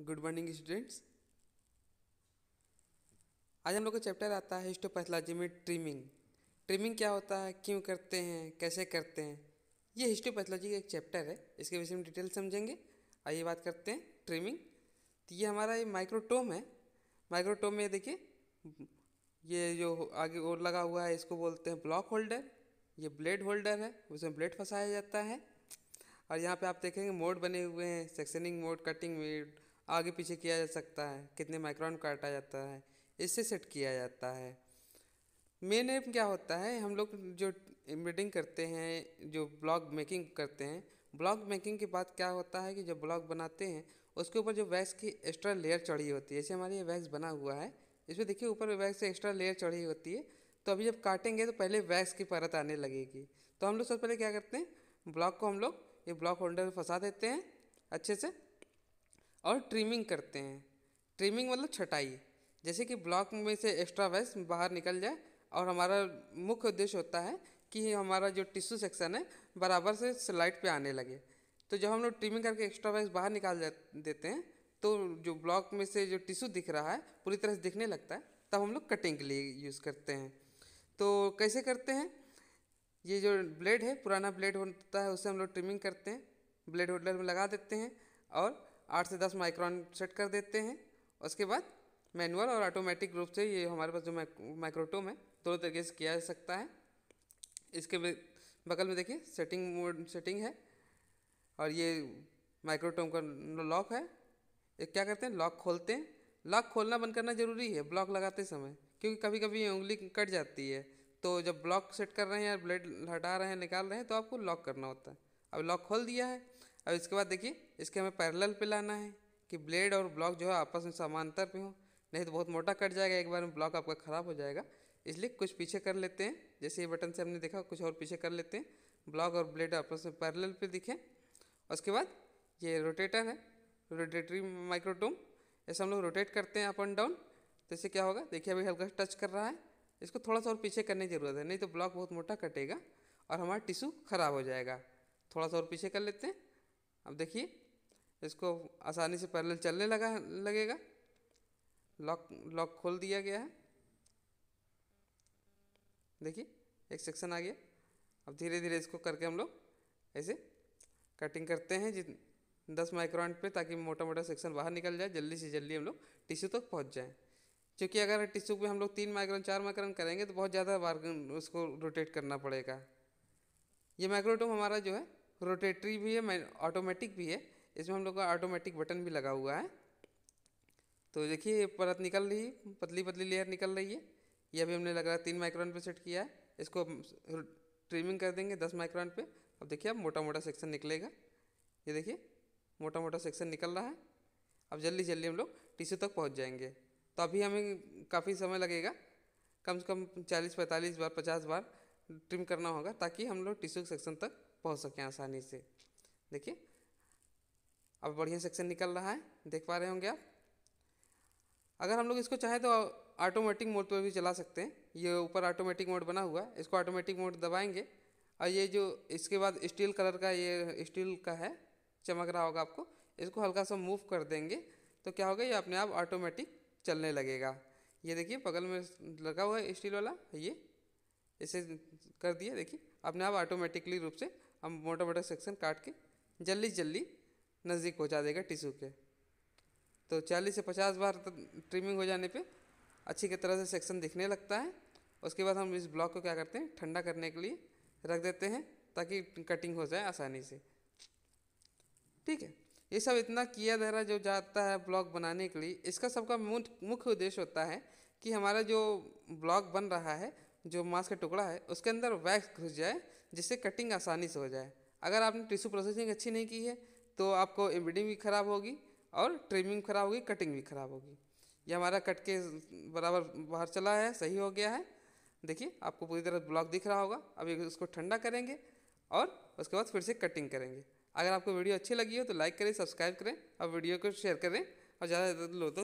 good morning students आज हम लोग का चैप्टर आता है हिस्टोपैथोलॉजी में ट्रिमिंग ट्रिमिंग क्या होता है क्यों करते हैं कैसे करते हैं ये हिस्टोपैथोलॉजी का एक चैप्टर है इसके विषय में डिटेल समझेंगे आइए बात करते हैं ट्रिमिंग तो ये हमारा ये माइक्रोटोम है माइक्रोटोम में देखिए ये जो आगे और लगा हुआ है इसको बोलते हैं ब्लॉक होल्डर ये ब्लेड होल्डर है उसमें ब्लेड फंसाया जाता है और यहाँ पे आप देखेंगे मोड बने हुए हैं सेक्शनिंग मोड कटिंग मोड आगे पीछे किया जा सकता है कितने माइक्रोन काटा जाता है इससे सेट किया जाता है मेन एम क्या होता है हम लोग जो एम्ब्रॉयडिंग करते हैं जो ब्लॉग मेकिंग करते हैं ब्लॉग मेकिंग के बाद क्या होता है कि जो ब्लॉग बनाते हैं उसके ऊपर जो वैक्स की एक्स्ट्रा लेयर चढ़ी होती है जैसे हमारी ये वैक्स बना हुआ है इसमें देखिए ऊपर वैक्स से एक्स्ट्रा लेयर चढ़ी होती है तो अभी जब काटेंगे तो पहले वैक्स की परत आने लगेगी तो हम लोग सबसे पहले क्या करते हैं ब्लॉक को हम लोग ये ब्लॉक होल्डर में फंसा देते हैं अच्छे से और ट्रिमिंग करते हैं ट्रिमिंग मतलब छटाई जैसे कि ब्लॉक में से एक्स्ट्रा वैस बाहर निकल जाए और हमारा मुख्य उद्देश्य होता है कि हमारा जो टिश्यू सेक्शन है बराबर से स्लाइड पे आने लगे तो जब हम लोग ट्रिमिंग करके एक्स्ट्रा वैस बाहर निकाल देते हैं तो जो ब्लॉक में से जो टिश्यू दिख रहा है पूरी तरह से दिखने लगता है तब हम लोग कटिंग के लिए यूज़ करते हैं तो कैसे करते हैं ये जो ब्लेड है पुराना ब्लेड होता है उसे हम लोग ट्रिमिंग करते हैं ब्लेड होल्डर में लगा देते हैं और आठ से दस माइक्रॉन सेट कर देते हैं उसके बाद मैनुअल और ऑटोमेटिक रूप से ये हमारे पास जो माइक्रोटोम है दोनों तरीके से किया जा सकता है इसके बगल में देखिए सेटिंग मोड सेटिंग है और ये माइक्रोटोम का लॉक है ये क्या करते हैं लॉक खोलते हैं लॉक खोलना बंद करना ज़रूरी है ब्लॉक लगाते समय क्योंकि कभी कभी उंगली कट जाती है तो जब ब्लॉक सेट कर रहे हैं या ब्लेड हटा रहे हैं निकाल रहे हैं तो आपको लॉक करना होता है अब लॉक खोल दिया है अब इसके बाद देखिए इसके हमें पैरेलल पे लाना है कि ब्लेड और ब्लॉक जो है आपस में समांतर पे हो नहीं तो बहुत मोटा कट जाएगा एक बार में ब्लॉक आपका ख़राब हो जाएगा इसलिए कुछ पीछे कर लेते हैं जैसे ये बटन से हमने देखा कुछ और पीछे कर लेते हैं ब्लॉक और ब्लेड आपस में पैरेलल पे दिखें उसके बाद ये रोटेटर है रोटेटरी माइक्रोटोम ऐसे हम लोग रोटेट करते हैं अप एंड डाउन तो इससे क्या होगा देखिए अभी हल्का टच कर रहा है इसको थोड़ा सा और पीछे करने की ज़रूरत है नहीं तो ब्लॉक बहुत मोटा कटेगा और हमारा टिश्यू ख़राब हो जाएगा थोड़ा सा और पीछे कर लेते हैं अब देखिए इसको आसानी से पैरेलल चलने लगा लगेगा लॉक लॉक खोल दिया गया है देखिए एक सेक्शन आ गया अब धीरे धीरे इसको करके हम लोग ऐसे कटिंग करते हैं जित दस माइक्रोन पे ताकि मोटा मोटा सेक्शन बाहर निकल जाए जल्दी से जल्दी हम लोग टिश्यू तक तो पहुंच जाएं क्योंकि अगर टिश्यू पे हम लोग तीन माइक्रोन चार माइक्रोन करेंगे तो बहुत ज़्यादा बार उसको रोटेट करना पड़ेगा ये माइक्रोटोम हमारा जो है रोटेटरी भी है ऑटोमेटिक भी है इसमें हम लोग का ऑटोमेटिक बटन भी लगा हुआ है तो देखिए परत निकल रही है पतली पतली लेयर निकल रही है यह अभी हमने लग रहा है तीन माइक्रोन पे सेट किया है इसको ट्रिमिंग कर देंगे दस माइक्रोन पे अब देखिए अब मोटा मोटा सेक्शन निकलेगा ये देखिए मोटा मोटा सेक्शन निकल रहा है अब जल्दी जल्दी हम लोग टीसी तक पहुँच जाएंगे तो अभी हमें काफ़ी समय लगेगा कम से कम चालीस पैंतालीस बार पचास बार ट्रिम करना होगा ताकि हम लोग टिश्यू सेक्शन तक पहुँच सकें आसानी से देखिए अब बढ़िया सेक्शन निकल रहा है देख पा रहे होंगे आप अगर हम लोग इसको चाहें तो ऑटोमेटिक मोड पर भी चला सकते हैं ये ऊपर ऑटोमेटिक मोड बना हुआ है इसको ऑटोमेटिक मोड दबाएंगे और ये जो इसके बाद स्टील कलर का ये स्टील का है चमक रहा होगा आपको इसको हल्का सा मूव कर देंगे तो क्या होगा ये अपने आप ऑटोमेटिक चलने लगेगा ये देखिए बगल में लगा हुआ है स्टील वाला ये ऐसे कर दिया देखिए अपने आप ऑटोमेटिकली रूप से हम मोटा मोटा सेक्शन काट के जल्दी जल्दी नज़दीक हो जा देगा टिश्यू के तो 40 से 50 बार ट्रिमिंग हो जाने पे अच्छी की तरह से सेक्शन दिखने लगता है उसके बाद हम इस ब्लॉक को क्या करते हैं ठंडा करने के लिए रख देते हैं ताकि कटिंग हो जाए आसानी से ठीक है ये सब इतना किया धरा जो जाता है ब्लॉक बनाने के लिए इसका सबका मुख्य उद्देश्य होता है कि हमारा जो ब्लॉक बन रहा है जो मांस का टुकड़ा है उसके अंदर वैक्स घुस जाए जिससे कटिंग आसानी से हो जाए अगर आपने टिश्यू प्रोसेसिंग अच्छी नहीं की है तो आपको एम्बिडिंग भी खराब होगी और ट्रिमिंग खराब होगी कटिंग भी खराब होगी ये हमारा कट के बराबर बाहर चला है सही हो गया है देखिए आपको पूरी तरह ब्लॉक दिख रहा होगा अभी उसको ठंडा करेंगे और उसके बाद फिर से कटिंग करेंगे अगर आपको वीडियो अच्छी लगी हो तो लाइक करें सब्सक्राइब करें और वीडियो को शेयर करें और ज़्यादा लोग